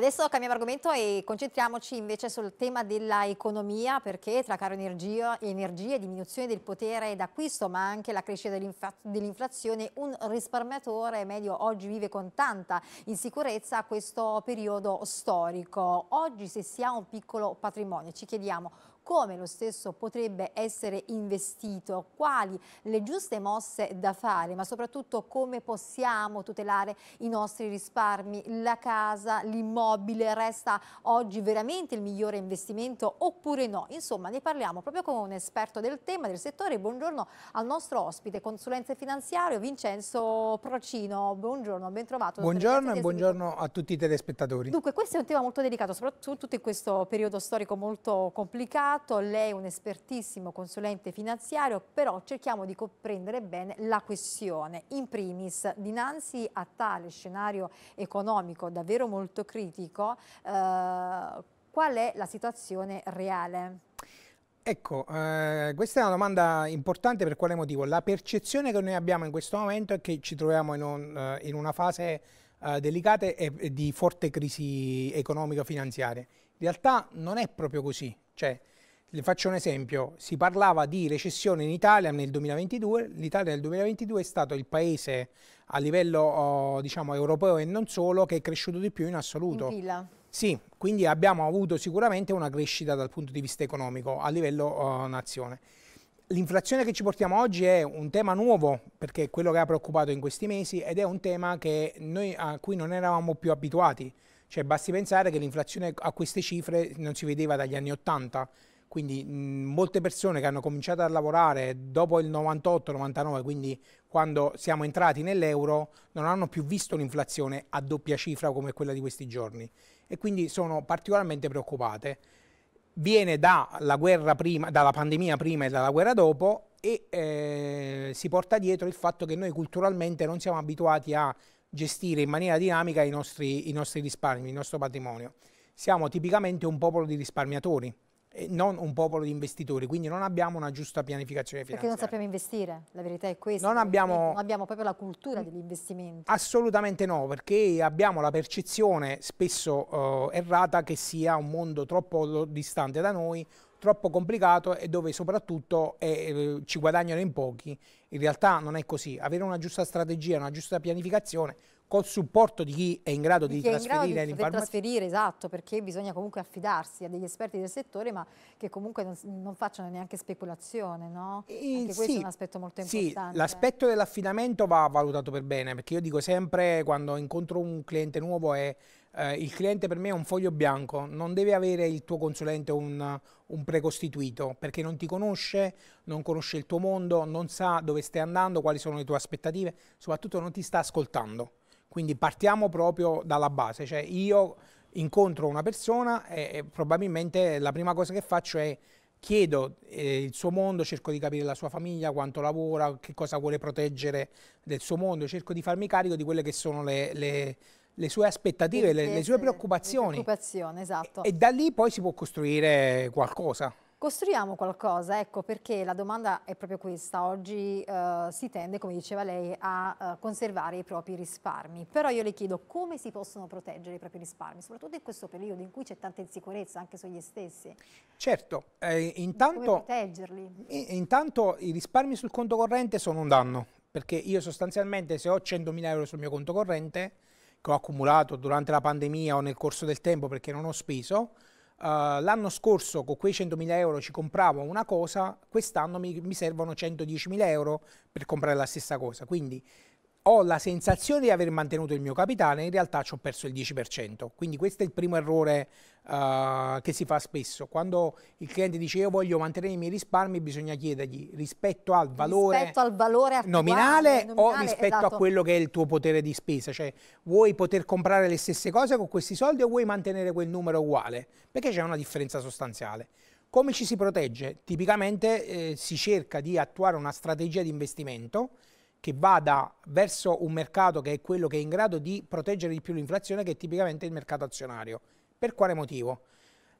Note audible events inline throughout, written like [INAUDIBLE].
Adesso cambiamo argomento e concentriamoci invece sul tema dell'economia perché tra caro energia, energie, diminuzione del potere d'acquisto ma anche la crescita dell'inflazione un risparmiatore medio oggi vive con tanta insicurezza questo periodo storico. Oggi se si ha un piccolo patrimonio ci chiediamo come lo stesso potrebbe essere investito, quali le giuste mosse da fare, ma soprattutto come possiamo tutelare i nostri risparmi. La casa, l'immobile resta oggi veramente il migliore investimento oppure no? Insomma, ne parliamo proprio con un esperto del tema, del settore. Buongiorno al nostro ospite, consulente finanziario Vincenzo Procino. Buongiorno, ben trovato. Buongiorno e buongiorno a tutti i telespettatori. Dunque, questo è un tema molto delicato, soprattutto in questo periodo storico molto complicato mercato, lei è un espertissimo consulente finanziario, però cerchiamo di comprendere bene la questione. In primis, dinanzi a tale scenario economico davvero molto critico, eh, qual è la situazione reale? Ecco, eh, questa è una domanda importante per quale motivo? La percezione che noi abbiamo in questo momento è che ci troviamo in, un, eh, in una fase eh, delicata e di forte crisi economico-finanziaria. In realtà non è proprio così, cioè le faccio un esempio, si parlava di recessione in Italia nel 2022, l'Italia nel 2022 è stato il paese a livello oh, diciamo, europeo e non solo che è cresciuto di più in assoluto. In sì, quindi abbiamo avuto sicuramente una crescita dal punto di vista economico a livello uh, nazione. L'inflazione che ci portiamo oggi è un tema nuovo perché è quello che ha preoccupato in questi mesi ed è un tema noi, a cui non eravamo più abituati. Cioè basti pensare che l'inflazione a queste cifre non si vedeva dagli anni 80 quindi mh, molte persone che hanno cominciato a lavorare dopo il 98-99, quindi quando siamo entrati nell'euro, non hanno più visto un'inflazione a doppia cifra come quella di questi giorni e quindi sono particolarmente preoccupate. Viene dalla, guerra prima, dalla pandemia prima e dalla guerra dopo e eh, si porta dietro il fatto che noi culturalmente non siamo abituati a gestire in maniera dinamica i nostri, i nostri risparmi, il nostro patrimonio. Siamo tipicamente un popolo di risparmiatori e non un popolo di investitori, quindi non abbiamo una giusta pianificazione finanziaria. Perché non sappiamo investire, la verità è questa. Non abbiamo, non abbiamo proprio la cultura degli investimenti. Assolutamente no, perché abbiamo la percezione spesso uh, errata che sia un mondo troppo distante da noi, troppo complicato e dove soprattutto eh, eh, ci guadagnano in pochi. In realtà non è così. Avere una giusta strategia, una giusta pianificazione col supporto di chi è in grado di, di trasferire l'informazione. Di trasferire, esatto, perché bisogna comunque affidarsi a degli esperti del settore, ma che comunque non, non facciano neanche speculazione, no? E, Anche questo sì, è un aspetto molto importante. Sì, l'aspetto dell'affidamento va valutato per bene, perché io dico sempre quando incontro un cliente nuovo è eh, il cliente per me è un foglio bianco, non deve avere il tuo consulente un, un, precostituito perché non ti conosce, non conosce il tuo mondo, non sa dove stai andando, quali sono le tue aspettative, soprattutto non ti sta ascoltando. Quindi partiamo proprio dalla base, cioè io incontro una persona e, e probabilmente la prima cosa che faccio è chiedo eh, il suo mondo, cerco di capire la sua famiglia, quanto lavora, che cosa vuole proteggere del suo mondo, cerco di farmi carico di quelle che sono le, le, le sue aspettative, le, le, sue preoccupazioni. Preoccupazione, esatto. E, e da lì poi si può costruire qualcosa. Costruiamo qualcosa, ecco perché la domanda è proprio questa. Oggi eh, si tende, come diceva lei, a eh, conservare i propri risparmi. Però io le chiedo come si possono proteggere i propri risparmi, soprattutto in questo periodo in cui c'è tanta insicurezza anche sugli stessi. Certo, eh, intanto, intanto i risparmi sul conto corrente sono un danno, perché io sostanzialmente se ho 100.000 euro sul mio conto corrente, che ho accumulato durante la pandemia o nel corso del tempo perché non ho speso, Uh, l'anno scorso con quei 100.000 euro ci compravo una cosa, quest'anno mi, mi servono 110.000 euro per comprare la stessa cosa. Quindi ho la sensazione di aver mantenuto il mio capitale, in realtà ci ho perso il 10%. Quindi questo è il primo errore uh, che si fa spesso. Quando il cliente dice io voglio mantenere i miei risparmi, bisogna chiedergli rispetto al valore, rispetto al valore attuale, nominale, nominale, o rispetto esatto. a quello che è il tuo potere di spesa. Cioè vuoi poter comprare le stesse cose con questi soldi o vuoi mantenere quel numero uguale? Perché c'è una differenza sostanziale. Come ci si protegge? Tipicamente eh, si cerca di attuare una strategia di investimento che vada verso un mercato che è quello che è in grado di proteggere di più l'inflazione, che è tipicamente il mercato azionario. Per quale motivo?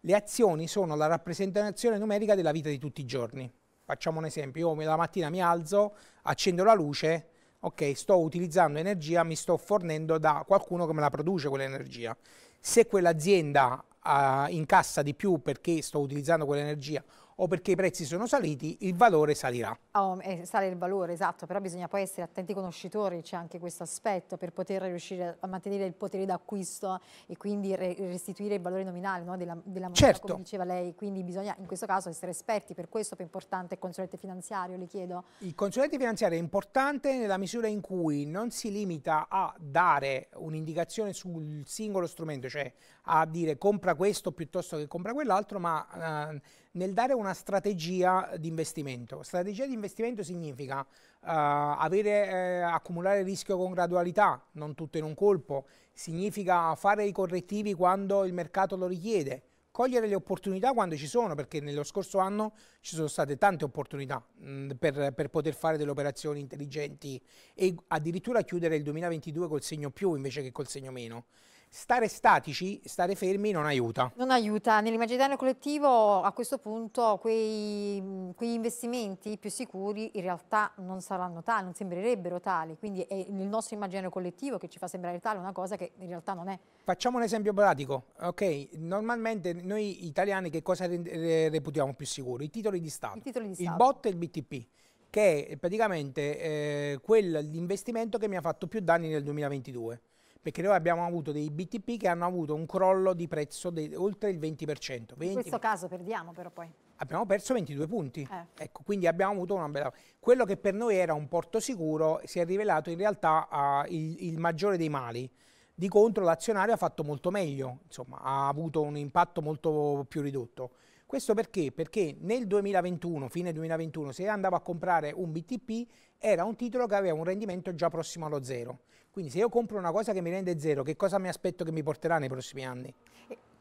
Le azioni sono la rappresentazione numerica della vita di tutti i giorni. Facciamo un esempio, io la mattina mi alzo, accendo la luce, ok, sto utilizzando energia, mi sto fornendo da qualcuno che me la produce quell'energia. Se quell'azienda uh, incassa di più perché sto utilizzando quell'energia o perché i prezzi sono saliti, il valore salirà. Oh, eh, sale il valore, esatto, però bisogna poi essere attenti conoscitori, c'è anche questo aspetto, per poter riuscire a mantenere il potere d'acquisto e quindi restituire il valore nominale no, della, della moneta, certo. come diceva lei. Quindi bisogna in questo caso essere esperti, per questo è importante il consulente finanziario, le chiedo. Il consulente finanziario è importante nella misura in cui non si limita a dare un'indicazione sul singolo strumento, cioè a dire compra questo piuttosto che compra quell'altro, ma... Eh, nel dare una strategia di investimento. Strategia di investimento significa uh, avere, eh, accumulare rischio con gradualità, non tutto in un colpo, significa fare i correttivi quando il mercato lo richiede, cogliere le opportunità quando ci sono, perché nello scorso anno ci sono state tante opportunità mh, per, per, poter fare delle operazioni intelligenti e addirittura chiudere il 2022 col segno più invece che col segno meno stare statici, stare fermi non aiuta. Non aiuta, nell'immaginario collettivo a questo punto quei, quegli investimenti più sicuri in realtà non saranno tali, non sembrerebbero tali, quindi è il nostro immaginario collettivo che ci fa sembrare tale una cosa che in realtà non è. Facciamo un esempio pratico, ok? Normalmente noi italiani che cosa reputiamo più sicuro? I titoli di Stato, I titoli di Stato. il BOT e il BTP che è praticamente eh, quell'investimento che mi ha fatto più danni nel 2022 perché noi abbiamo avuto dei BTP che hanno avuto un crollo di prezzo di oltre il 20%. 20 In questo caso perdiamo però poi. Abbiamo perso 22 punti, eh. ecco, quindi abbiamo avuto una bella... Quello che per noi era un porto sicuro si è rivelato in realtà uh, il, il maggiore dei mali. Di contro l'azionario ha fatto molto meglio, insomma, ha avuto un impatto molto più ridotto. Questo perché? Perché nel 2021, fine 2021, se andavo a comprare un BTP era un titolo che aveva un rendimento già prossimo allo zero. Quindi se io compro una cosa che mi rende zero, che cosa mi aspetto che mi porterà nei prossimi anni?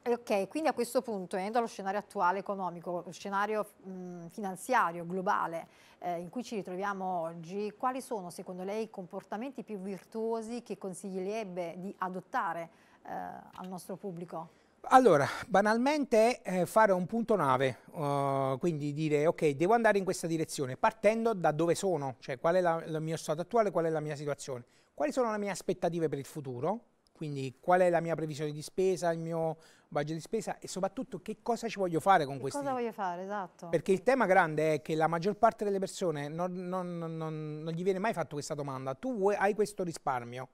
Ok, quindi a questo punto, venendo allo scenario attuale economico, lo scenario mh, finanziario globale eh, in cui ci ritroviamo oggi, quali sono secondo lei i comportamenti più virtuosi che consiglierebbe di adottare eh, al nostro pubblico? Allora, banalmente eh, fare un punto nave, uh, quindi dire ok, devo andare in questa direzione, partendo da dove sono, cioè qual è il mio stato attuale, qual è la mia situazione, quali sono le mie aspettative per il futuro, quindi qual è la mia previsione di spesa, il mio budget di spesa e soprattutto che cosa ci voglio fare con questo. Cosa voglio fare, esatto. Perché il tema grande è che la maggior parte delle persone non, non, non, non gli viene mai fatto questa domanda, tu vuoi, hai questo risparmio,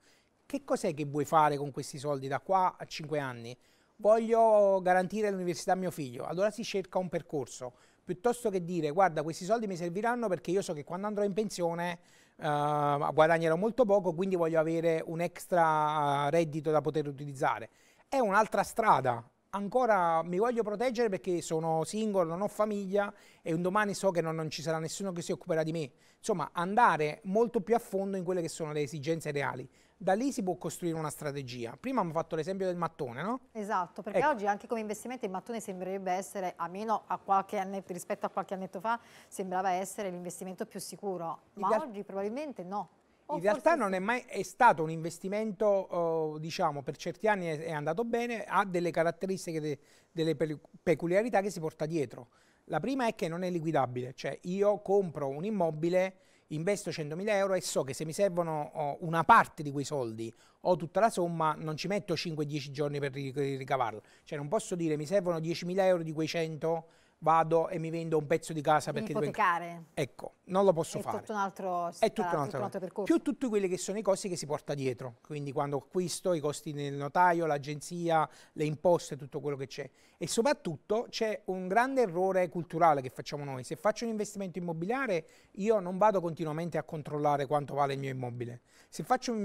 che cos'è che vuoi fare con questi soldi da qua a 5 anni? voglio garantire l'università a mio figlio, allora si cerca un percorso, piuttosto che dire guarda questi soldi mi serviranno perché io so che quando andrò in pensione eh, guadagnerò molto poco, quindi voglio avere un extra eh, reddito da poter utilizzare. È un'altra strada, ancora mi voglio proteggere perché sono single, non ho famiglia e un domani so che non, non, ci sarà nessuno che si occuperà di me. Insomma, andare molto più a fondo in quelle che sono le esigenze reali. Da lì si può costruire una strategia. Prima abbiamo fatto l'esempio del mattone, no? Esatto, perché ecco. oggi anche come investimento il mattone sembrerebbe essere, almeno a annetto, rispetto a qualche annetto fa, sembrava essere l'investimento più sicuro, ma oggi probabilmente no in realtà non è mai è stato un investimento, eh, diciamo, per certi anni è, è, andato bene, ha delle caratteristiche, de, delle peculiarità che si porta dietro. La prima è che non è liquidabile, cioè io compro un immobile, investo 100.000 euro e so che se mi servono oh, una parte di quei soldi o tutta la somma non ci metto 5-10 giorni per ricavarlo. cioè non posso dire mi servono 10.000 euro di quei 100 vado e mi vendo un pezzo di casa per ipotecare. Divento... Ecco, non lo posso è fare. Tutto un altro, è tutto un altro, altro percorso. Più tutti quelli che sono i costi che si porta dietro, quindi quando acquisto, i costi del notaio, l'agenzia, le imposte, tutto quello che c'è. E soprattutto c'è un grande errore culturale che facciamo noi. Se faccio un investimento immobiliare, io non vado continuamente a controllare quanto vale il mio immobile. Se faccio un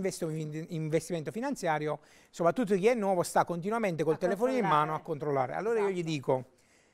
investimento finanziario, soprattutto chi è nuovo sta continuamente col telefono in mano a controllare. Allora esatto. io gli esatto. dico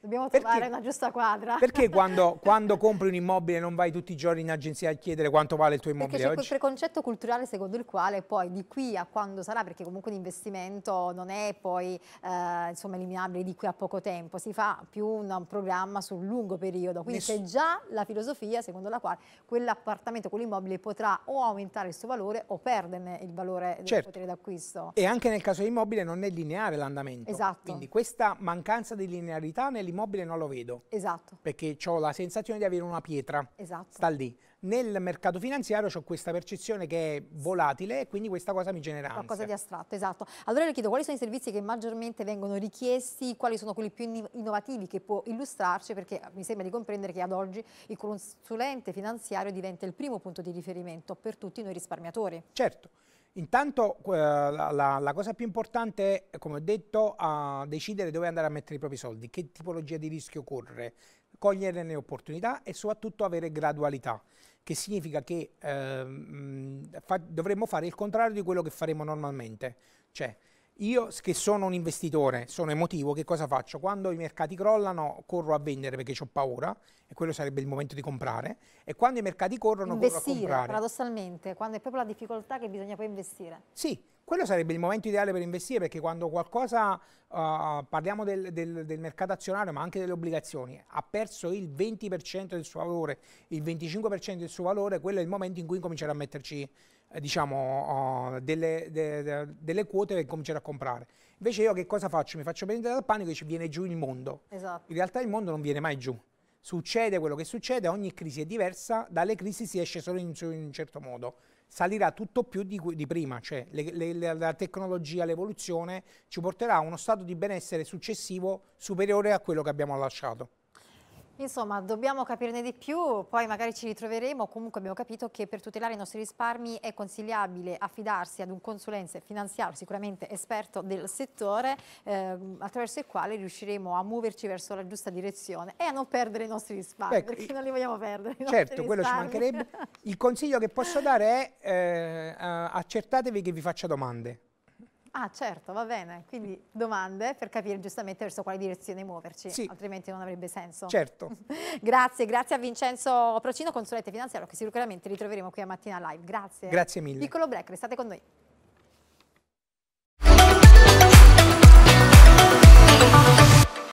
Dobbiamo trovare una giusta quadra. Perché [LAUGHS] quando, quando, compri un immobile non vai tutti i giorni in agenzia a chiedere quanto vale il tuo immobile perché c'è quel preconcetto culturale secondo il quale poi di qui a quando sarà, perché comunque l'investimento non è poi eh, insomma, eliminabile di qui a poco tempo, si fa più un, un programma sul lungo periodo. Quindi c'è già la filosofia secondo la quale quell'appartamento, quell'immobile potrà o aumentare il suo valore o perderne il valore del certo. potere d'acquisto. E anche nel caso dell'immobile non è lineare l'andamento. Esatto. Quindi questa mancanza di linearità nell'immobile l'immobile non lo vedo. Esatto. Perché ho la sensazione di avere una pietra. Esatto. Sta lì. Nel mercato finanziario ho questa percezione che è volatile e quindi questa cosa mi genera ansia. Qualcosa di astratto, esatto. Allora le chiedo quali sono i servizi che maggiormente vengono richiesti, quali sono quelli più innovativi che può illustrarci, perché eh, mi sembra di comprendere che ad oggi il consulente finanziario diventa il primo punto di riferimento per tutti noi risparmiatori. Certo. Intanto eh, la, la, cosa più importante è, come ho detto, eh, decidere dove andare a mettere i propri soldi, che tipologia di rischio correre, cogliere le opportunità e soprattutto avere gradualità, che significa che eh, fa, dovremmo fare il contrario di quello che faremo normalmente. Cioè, io che sono un investitore, sono emotivo, che cosa faccio? Quando i mercati crollano corro a vendere perché ho paura e quello sarebbe il momento di comprare e quando i mercati corrono investire, corro a comprare. Investire, paradossalmente, quando è proprio la difficoltà che bisogna poi investire. Sì, quello sarebbe il momento ideale per investire perché quando qualcosa, uh, parliamo del, del, del, mercato azionario ma anche delle obbligazioni, ha perso il 20% del suo valore, il 25% del suo valore, quello è il momento in cui cominciare a metterci eh, diciamo, uh, delle, de, de, delle, quote e cominciare a comprare. Invece io che cosa faccio? Mi faccio prendere dal panico e ci viene giù il mondo. Esatto. In realtà il mondo non viene mai giù succede quello che succede, ogni crisi è diversa, dalle crisi si esce solo in, un certo modo salirà tutto più di, di prima, cioè le, le, la tecnologia, l'evoluzione ci porterà a uno stato di benessere successivo superiore a quello che abbiamo lasciato. Insomma, dobbiamo capirne di più, poi magari ci ritroveremo. Comunque abbiamo capito che per tutelare i nostri risparmi è consigliabile affidarsi ad un consulente finanziario sicuramente esperto del settore, eh, attraverso il quale riusciremo a muoverci verso la giusta direzione e a non perdere i nostri risparmi, ecco, perché non li vogliamo perdere. Certo, quello ci mancherebbe. Il consiglio che posso dare è eh, accertatevi che vi faccia domande Ah certo, va bene, quindi domande per capire giustamente verso quale direzione muoverci, sì. altrimenti non avrebbe senso. Certo. [LAUGHS] grazie, grazie a Vincenzo Procino, consulente finanziario, che sicuramente ritroveremo qui a Mattina Live. Grazie. Grazie mille. Piccolo break, restate con noi.